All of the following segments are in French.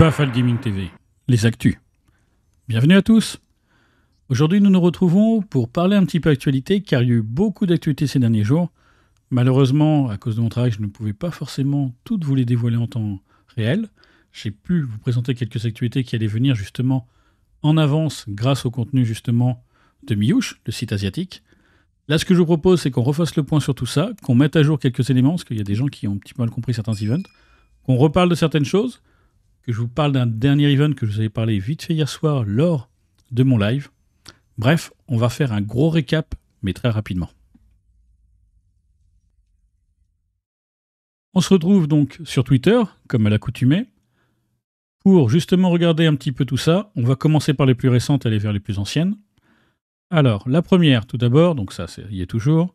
Bafal Gaming TV, les actus. Bienvenue à tous. Aujourd'hui, nous nous retrouvons pour parler un petit peu actualité car il y a eu beaucoup d'actualités ces derniers jours. Malheureusement, à cause de mon travail, je ne pouvais pas forcément toutes vous les dévoiler en temps réel. J'ai pu vous présenter quelques actualités qui allaient venir justement en avance grâce au contenu justement de Miouche, le site asiatique. Là, ce que je vous propose, c'est qu'on refasse le point sur tout ça, qu'on mette à jour quelques éléments, parce qu'il y a des gens qui ont un petit peu mal compris certains events, qu'on reparle de certaines choses, que je vous parle d'un dernier event que je vous avais parlé vite fait hier soir lors de mon live. Bref, on va faire un gros récap, mais très rapidement. On se retrouve donc sur Twitter, comme à l'accoutumée. Pour justement regarder un petit peu tout ça, on va commencer par les plus récentes et aller vers les plus anciennes. Alors, la première, tout d'abord, donc ça, il y est toujours.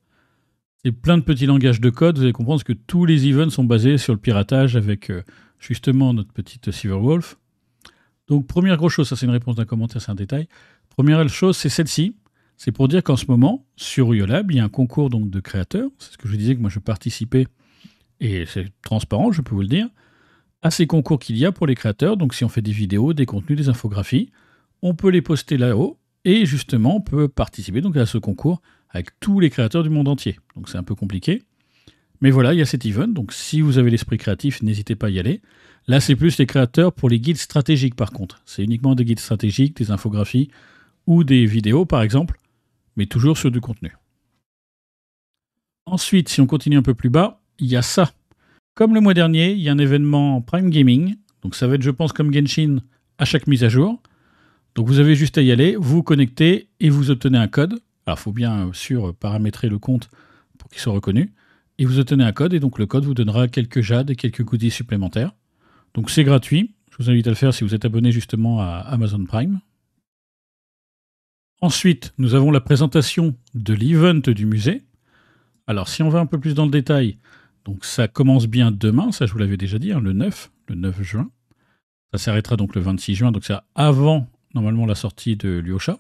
C'est plein de petits langages de code. Vous allez comprendre que tous les events sont basés sur le piratage avec euh, justement notre petite Silverwolf. Donc, première grosse chose, ça c'est une réponse d'un commentaire, c'est un détail. Première chose, c'est celle-ci. C'est pour dire qu'en ce moment, sur Yolab, il y a un concours donc, de créateurs. C'est ce que je disais que moi je participais, et c'est transparent, je peux vous le dire, à ces concours qu'il y a pour les créateurs. Donc, si on fait des vidéos, des contenus, des infographies, on peut les poster là-haut et justement peut participer donc à ce concours avec tous les créateurs du monde entier. Donc c'est un peu compliqué. Mais voilà, il y a cet event, donc si vous avez l'esprit créatif, n'hésitez pas à y aller. Là, c'est plus les créateurs pour les guides stratégiques par contre. C'est uniquement des guides stratégiques, des infographies ou des vidéos par exemple, mais toujours sur du contenu. Ensuite, si on continue un peu plus bas, il y a ça. Comme le mois dernier, il y a un événement Prime Gaming, donc ça va être je pense comme Genshin à chaque mise à jour, donc vous avez juste à y aller, vous vous connectez et vous obtenez un code. Alors il faut bien euh, sûr paramétrer le compte pour qu'il soit reconnu. Et vous obtenez un code et donc le code vous donnera quelques jades et quelques goodies supplémentaires. Donc c'est gratuit. Je vous invite à le faire si vous êtes abonné justement à Amazon Prime. Ensuite, nous avons la présentation de l'event du musée. Alors si on va un peu plus dans le détail, donc ça commence bien demain, ça je vous l'avais déjà dit, hein, le 9, le 9 juin. Ça s'arrêtera donc le 26 juin, donc c'est avant normalement la sortie de Lyosha.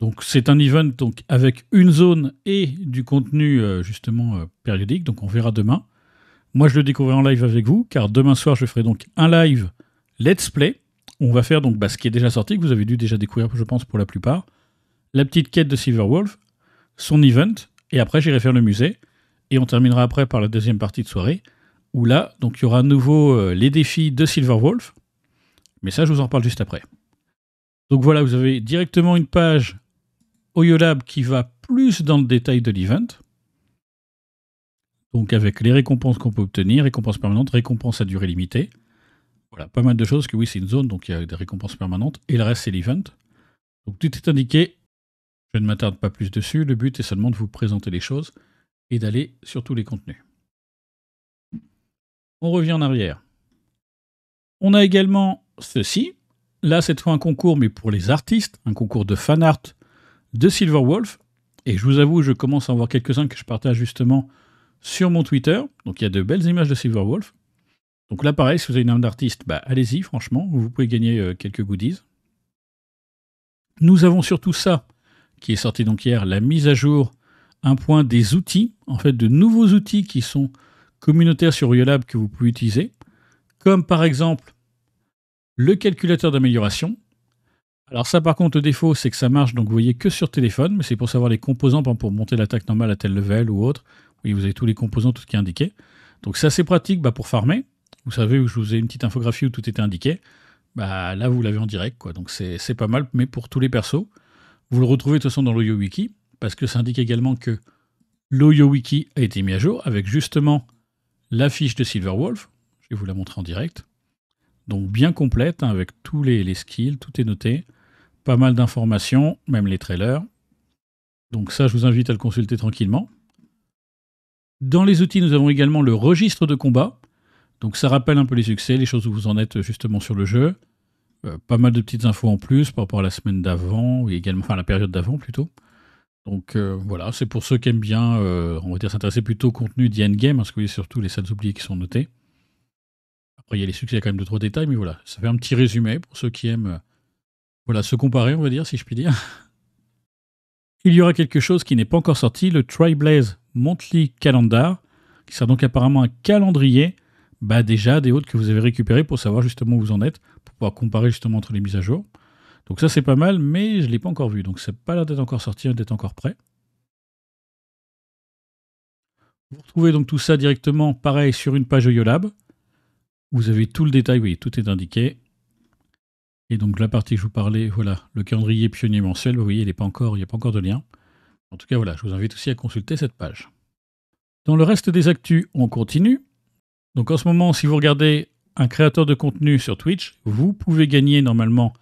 Donc c'est un event donc, avec une zone et du contenu euh, justement euh, périodique, donc on verra demain. Moi je le découvrirai en live avec vous, car demain soir je ferai donc un live let's play. On va faire donc bah, ce qui est déjà sorti, que vous avez dû déjà découvrir je pense pour la plupart, la petite quête de Silverwolf, son event, et après j'irai faire le musée, et on terminera après par la deuxième partie de soirée, où là donc il y aura à nouveau euh, les défis de Silverwolf, mais ça je vous en reparle juste après. Donc voilà, vous avez directement une page OyoLab qui va plus dans le détail de l'event. Donc avec les récompenses qu'on peut obtenir, récompenses permanentes, récompenses à durée limitée. Voilà, pas mal de choses, que oui, c'est une zone, donc il y a des récompenses permanentes, et le reste, c'est l'event. Donc tout est indiqué, je ne m'attarde pas plus dessus, le but est seulement de vous présenter les choses et d'aller sur tous les contenus. On revient en arrière. On a également ceci, Là, cette fois, un concours, mais pour les artistes, un concours de fan art de Wolf. Et je vous avoue, je commence à en voir quelques-uns que je partage justement sur mon Twitter. Donc il y a de belles images de Silverwolf. Donc là, pareil, si vous avez une arme d'artiste, bah, allez-y, franchement, vous pouvez gagner euh, quelques goodies. Nous avons surtout ça, qui est sorti donc hier, la mise à jour, un point des outils, en fait, de nouveaux outils qui sont communautaires sur Yolab que vous pouvez utiliser, comme par exemple le calculateur d'amélioration. Alors ça par contre le défaut c'est que ça marche donc vous voyez que sur téléphone, mais c'est pour savoir les composants, pour monter l'attaque normale à tel level ou autre. Oui, vous avez tous les composants, tout ce qui est indiqué. Donc c'est assez pratique bah, pour farmer. Vous savez où je vous ai une petite infographie où tout était indiqué. Bah, là vous l'avez en direct quoi, donc c'est pas mal, mais pour tous les persos. Vous le retrouvez de toute façon dans l'Oyo Wiki, parce que ça indique également que l'Oyo Wiki a été mis à jour avec justement la fiche de Silverwolf. Je vais vous la montrer en direct. Donc bien complète, hein, avec tous les, skills, tout est noté. Pas mal d'informations, même les trailers. Donc ça, je vous invite à le consulter tranquillement. Dans les outils, nous avons également le registre de combat. Donc ça rappelle un peu les succès, les choses où vous en êtes justement sur le jeu. Euh, pas mal de petites infos en plus par rapport à la semaine d'avant, ou également, enfin la période d'avant plutôt. Donc euh, voilà, c'est pour ceux qui aiment bien, euh, on va dire, s'intéresser plutôt au contenu d'Endgame, hein, parce que vous surtout les salles oubliées qui sont notées il y a les succès, quand même de trop de détails, mais voilà, ça fait un petit résumé pour ceux qui aiment euh, voilà, se comparer, on va dire, si je puis dire. Il y aura quelque chose qui n'est pas encore sorti, le Triblaze Monthly Calendar, qui sera donc apparemment un calendrier bah déjà des autres que vous avez récupérés pour savoir justement où vous en êtes, pour pouvoir comparer justement entre les mises à jour. Donc ça c'est pas mal, mais je ne l'ai pas encore vu, donc c'est pas là d'être encore sorti, d'être encore prêt. Vous retrouvez donc tout ça directement, pareil, sur une page YoLab. Vous avez tout le détail, oui, tout est indiqué. Et donc la partie que je vous parlais, voilà, le calendrier pionnier mensuel, vous voyez, il n'y a pas encore de lien. En tout cas, voilà, je vous invite aussi à consulter cette page. Dans le reste des actus, on continue. Donc en ce moment, si vous regardez un créateur de contenu sur Twitch, vous pouvez gagner normalement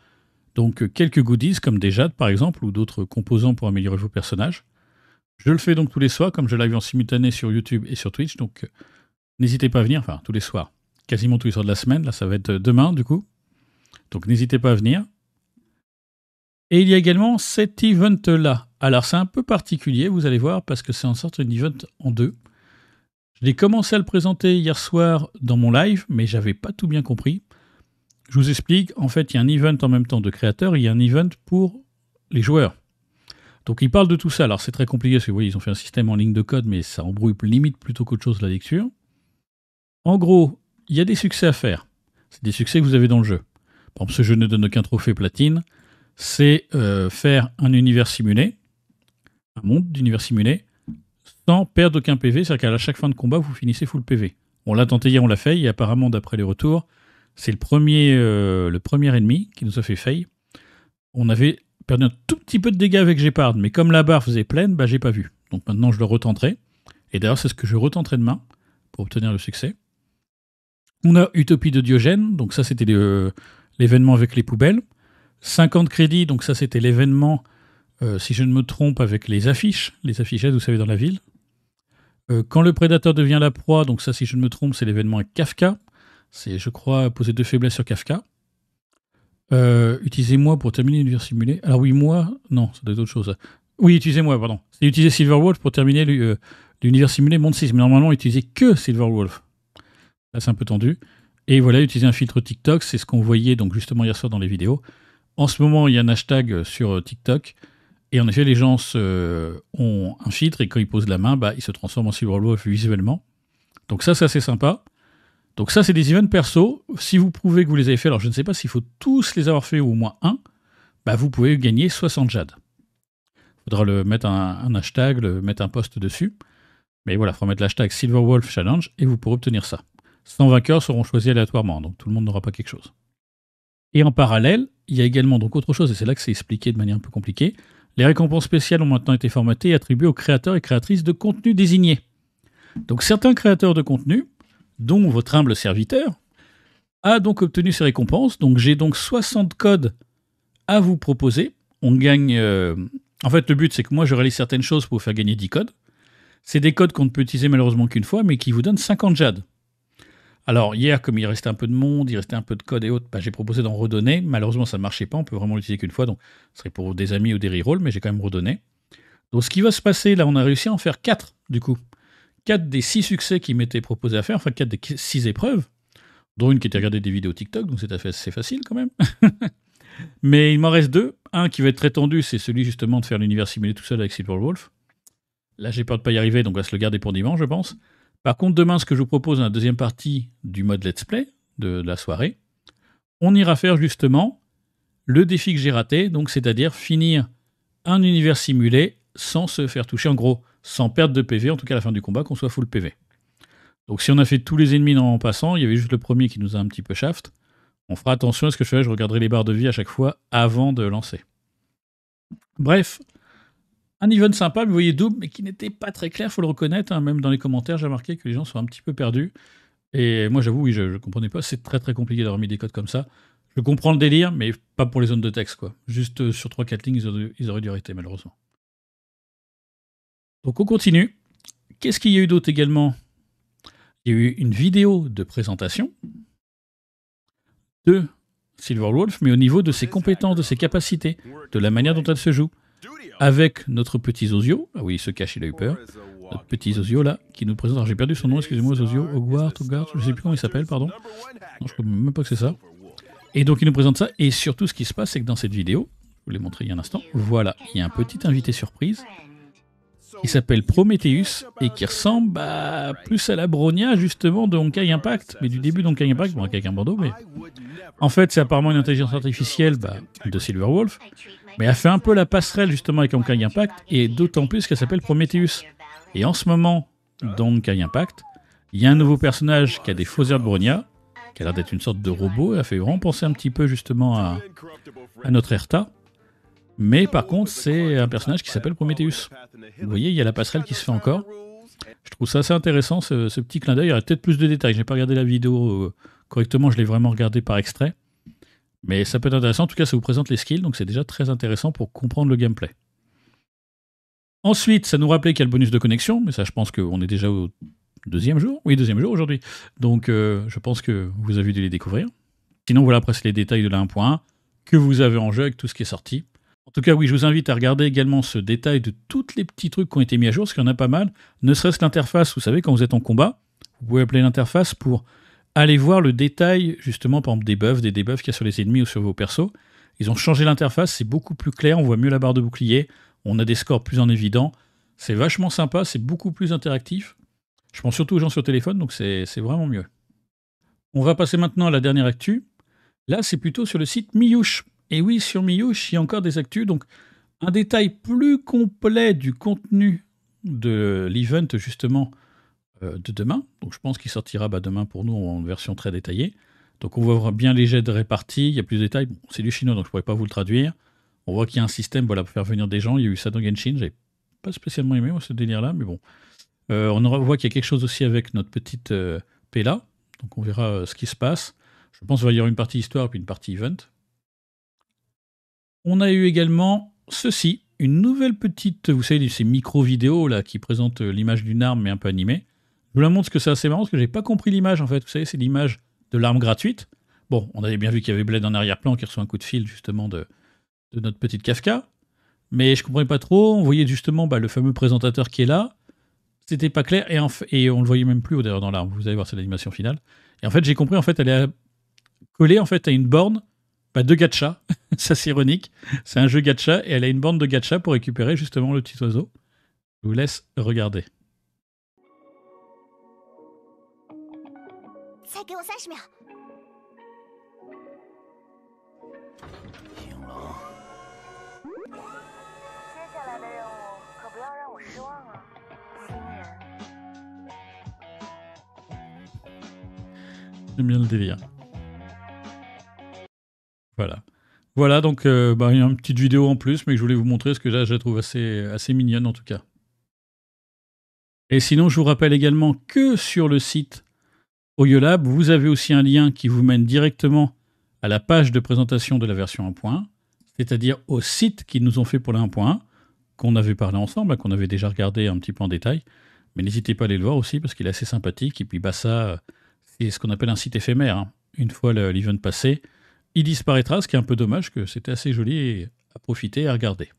donc quelques goodies comme des jades par exemple ou d'autres composants pour améliorer vos personnages. Je le fais donc tous les soirs comme je vu en simultané sur YouTube et sur Twitch, donc n'hésitez pas à venir, enfin tous les soirs quasiment tous les soirs de la semaine. Là, ça va être euh, demain, du coup. Donc, n'hésitez pas à venir. Et il y a également cet event-là. Alors, c'est un peu particulier, vous allez voir, parce que c'est en sorte un event en deux. Je l'ai commencé à le présenter hier soir dans mon live, mais j'avais pas tout bien compris. Je vous explique, en fait, il y a un event en même temps de créateurs, il y a un event pour les joueurs. Donc ils parlent de tout ça. Alors c'est très compliqué parce que vous voyez, ils ont fait un système en ligne de code, mais ça embrouille limite plutôt qu'autre chose la lecture. En gros, il y a des succès à faire. C'est des succès que vous avez dans le jeu. Par ce jeu ne donne aucun trophée platine. C'est euh, faire un univers simulé, un monde d'univers simulé, sans perdre aucun PV. C'est-à-dire qu'à chaque fin de combat, vous finissez full PV. On l'a tenté hier, on l'a fait, et apparemment, d'après les retours, c'est le, premier, euh, le premier ennemi qui nous a fait fail. On avait perdu un tout petit peu de dégâts avec Gepard, mais comme la barre faisait pleine, bah, j'ai pas vu. Donc maintenant, je le retenterai. Et d'ailleurs, c'est ce que je retenterai demain pour obtenir le succès. On a Utopie de Diogène, donc ça c'était l'événement avec les poubelles. 50 crédits, donc ça c'était l'événement, euh, si je ne me trompe, avec les affiches, les affichettes, vous savez, dans la ville. Euh, quand le prédateur devient la proie, donc ça si je ne me trompe, c'est l'événement avec Kafka. C'est, je crois, poser deux faiblesses sur Kafka. Euh, utilisez-moi pour terminer l'univers simulé. Alors oui, moi, non, ça doit être autre chose. Oui, utilisez-moi, pardon. C'est utiliser Silverwolf pour terminer l'univers simulé Monde 6. Mais normalement, utilisez que Silverwolf. Là, c'est un peu tendu. Et voilà, utiliser un filtre TikTok, c'est ce qu'on voyait donc justement hier soir dans les vidéos. En ce moment, il y a un hashtag euh, sur euh, TikTok. Et en effet, les gens euh, ont un filtre et quand ils posent la main, bah, ils se transforment en Silver Wolf visuellement. Donc ça, c'est assez sympa. Donc ça, c'est des events perso. Si vous prouvez que vous les avez fait, alors je ne sais pas s'il faut tous les avoir faits ou au moins un, bah, vous pouvez gagner 60 jades. Il faudra le mettre un, hashtag, le mettre un post dessus. Mais voilà, il faudra mettre l'hashtag Silverwolf Challenge et vous pourrez obtenir ça. 100 vainqueurs seront choisis aléatoirement, donc tout le monde n'aura pas quelque chose. Et en parallèle, il y a également donc autre chose, et c'est là que c'est expliqué de manière un peu compliquée. Les récompenses spéciales ont maintenant été formatées et attribuées aux créateurs et créatrices de contenu désignés. Donc certains créateurs de contenu, dont votre humble serviteur, a donc obtenu ces récompenses. Donc j'ai donc 60 codes à vous proposer. On gagne. Euh, en fait, le but, c'est que moi, je réalise certaines choses pour vous faire gagner 10 codes. C'est des codes qu'on ne peut utiliser malheureusement qu'une fois, mais qui vous donnent 50 jades. Alors hier, comme il restait un peu de monde, il restait un peu de code et autres, bah, j'ai proposé d'en redonner. Malheureusement, ça ne marchait pas, on peut vraiment l'utiliser qu'une fois, donc ce serait pour des amis ou des rerolls, mais j'ai quand même redonné. Donc ce qui va se passer, là on a réussi à en faire 4 du coup. 4 des 6 succès qui m'étaient proposés à faire, enfin 4 des 6 épreuves, dont une qui était regarder des vidéos TikTok, donc c'est assez facile quand même. Mais il m'en reste deux. Un qui va être très tendu, c'est celui justement de faire l'univers simulé tout seul avec Silverwolf. Wolf. Là, j'ai peur de pas y arriver, donc on va se le garder pour dimanche, je pense. Par contre, demain, ce que je vous propose dans la deuxième partie du mode Let's Play de, la soirée, on ira faire justement le défi que j'ai raté, donc c'est-à-dire finir un univers simulé sans se faire toucher, en gros, sans perdre de PV, en tout cas à la fin du combat, qu'on soit full PV. Donc si on a fait tous les ennemis en passant, il y avait juste le premier qui nous a un petit peu shaft, on fera attention à ce que je fais, je regarderai les barres de vie à chaque fois avant de lancer. Bref, un event sympa, vous voyez double, mais qui n'était pas très clair, faut le reconnaître. Hein. même dans les commentaires, j'ai remarqué que les gens sont un petit peu perdus. Et moi, j'avoue, oui, je ne comprenais pas. C'est très très compliqué d'avoir mis des codes comme ça. Je comprends le délire, mais pas pour les zones de texte, quoi. Juste euh, sur 3-4 lignes, ils auraient, dû arrêter, malheureusement. Donc on continue. Qu'est-ce qu'il y a eu d'autre également Il y a eu une vidéo de présentation de Silver Wolf, mais au niveau de ses compétences, de ses capacités, de la manière dont elle se joue avec notre petit Zozio. Ah oui, il se cache, il a eu peur. Notre petit Zozio là, qui nous présente. Alors j'ai perdu son nom, excusez-moi, Zozio, Hogwarts, Hogwarts, je ne sais plus comment il s'appelle, pardon. je ne crois même pas que c'est ça. Et donc il nous présente ça, et surtout ce qui se passe, c'est que dans cette vidéo, je vous l'ai montré il y a un instant, voilà, il y a un petit invité surprise il s'appelle Prometheus et qui ressemble bah, plus à la Bronia justement de Honkai Impact, mais du début d'Honkai Impact, bon, avec un bandeau, mais en fait c'est apparemment une intelligence artificielle bah, de Silverwolf mais elle fait un peu la passerelle justement avec Honkai Impact, et d'autant plus qu'elle s'appelle Prometheus. Et en ce moment, dans Honkai Impact, il y a un nouveau personnage qui a des faux airs de Bronia, qui a l'air d'être une sorte de robot, et a fait vraiment penser un petit peu justement à, notre Erta. Mais par contre, c'est un personnage qui s'appelle Prometheus. Vous voyez, il y a la passerelle qui se fait encore. Je trouve ça assez intéressant, ce, petit clin d'œil. Il y aurait peut-être plus de détails. je n'ai pas regardé la vidéo euh, correctement, je l'ai vraiment regardé par extrait. Mais ça peut être intéressant. En tout cas, ça vous présente les skills, donc c'est déjà très intéressant pour comprendre le gameplay. Ensuite, ça nous rappelait qu'il y a le bonus de connexion, mais ça, je pense qu'on est déjà au deuxième jour. Oui, deuxième jour aujourd'hui. Donc, euh, je pense que vous avez dû les découvrir. Sinon, voilà, après, c'est les détails de la 1.1 que vous avez en jeu avec tout ce qui est sorti. En tout cas, oui, je vous invite à regarder également ce détail de tous les petits trucs qui ont été mis à jour, parce qu'il y en a pas mal. Ne serait-ce l'interface, vous savez, quand vous êtes en combat, vous pouvez appeler l'interface pour allez voir le détail, justement, par exemple, des buffs, des debuffs qu'il y a sur les ennemis ou sur vos persos. Ils ont changé l'interface, c'est beaucoup plus clair, on voit mieux la barre de bouclier, on a des scores plus en évident. C'est vachement sympa, c'est beaucoup plus interactif. Je pense surtout aux gens sur téléphone, donc c'est vraiment mieux. On va passer maintenant à la dernière actu. Là, c'est plutôt sur le site Miouche. Et oui, sur Miouche, il y a encore des actus. Donc, un détail plus complet du contenu de l'event, justement, euh, de demain. Donc je pense qu'il sortira bah, demain pour nous en version très détaillée. Donc on voit bien les jets de répartie, il y a plus de détails. c'est du chinois, donc je ne pourrais pas vous le traduire. On voit qu'il y a un système voilà, pour faire venir des gens. Il y a eu ça dans Genshin, j'ai pas spécialement aimé ce délire-là, mais bon. Euh, on voit qu'il y a quelque chose aussi avec notre petite euh, là donc on verra euh, ce qui se passe. Je pense qu'il va y avoir une partie histoire puis une partie event. On a eu également ceci, une nouvelle petite, vous savez, ces micro-vidéos là qui présentent l'image d'une arme mais un peu animée vous la montre, que c'est assez marrant, parce que j'ai pas compris l'image, en fait. Vous savez, c'est l'image de l'arme gratuite. Bon, on avait bien vu qu'il y avait Blade en arrière-plan qui reçoit un coup de fil, justement, de, notre petite Kafka. Mais je comprenais pas trop. On voyait justement bah, le fameux présentateur qui est là. C'était pas clair. Et, on le voyait même plus, d'ailleurs, dans l'arme. Vous allez voir, c'est l'animation finale. Et en fait, j'ai compris, en fait, elle est collée, en fait, à une borne bah, de gacha. Ça, c'est ironique. C'est un jeu gacha et elle a une borne de gacha pour récupérer, justement, le petit oiseau. Je vous laisse regarder. J'aime bien le délire. Voilà. Voilà, donc il y a une petite vidéo en plus, mais je voulais vous montrer parce que là, je la trouve assez, assez mignonne en tout cas. Et sinon, je vous rappelle également que sur le site au Yolab, vous avez aussi un lien qui vous mène directement à la page de présentation de la version 1.1, c'est-à-dire au site qu'ils nous ont fait pour la 1.1, qu'on avait parlé ensemble, hein, qu'on avait déjà regardé un petit peu en détail. Mais n'hésitez pas à aller le voir aussi parce qu'il est assez sympathique. Et puis bah ça, c'est ce qu'on appelle un site éphémère. Hein. Une fois l'event passé, il disparaîtra, ce qui est un peu dommage, que c'était assez joli à profiter et à regarder.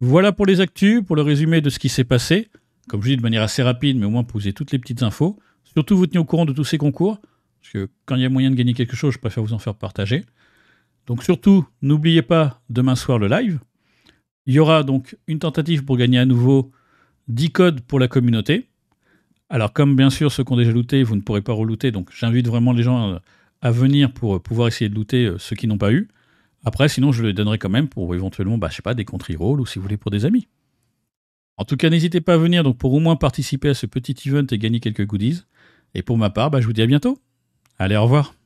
Voilà pour les actus, pour le résumé de ce qui s'est passé. Comme je dis de manière assez rapide, mais au moins poser toutes les petites infos. Surtout, vous tenez au courant de tous ces concours, parce que quand il y a moyen de gagner quelque chose, je préfère vous en faire partager. Donc surtout, n'oubliez pas demain soir le live. Il y aura donc une tentative pour gagner à nouveau 10 codes pour la communauté. Alors comme bien sûr ceux qui ont déjà looté, vous ne pourrez pas relooter, donc j'invite vraiment les gens euh, à venir pour euh, pouvoir essayer de looter euh, ceux qui n'ont pas eu. Après, sinon, je les donnerai quand même pour éventuellement, bah, je sais pas, des country rolls ou si vous voulez pour des amis. En tout cas, n'hésitez pas à venir donc pour au moins participer à ce petit event et gagner quelques goodies. Et pour ma part, bah, je vous dis à bientôt. Allez, au revoir.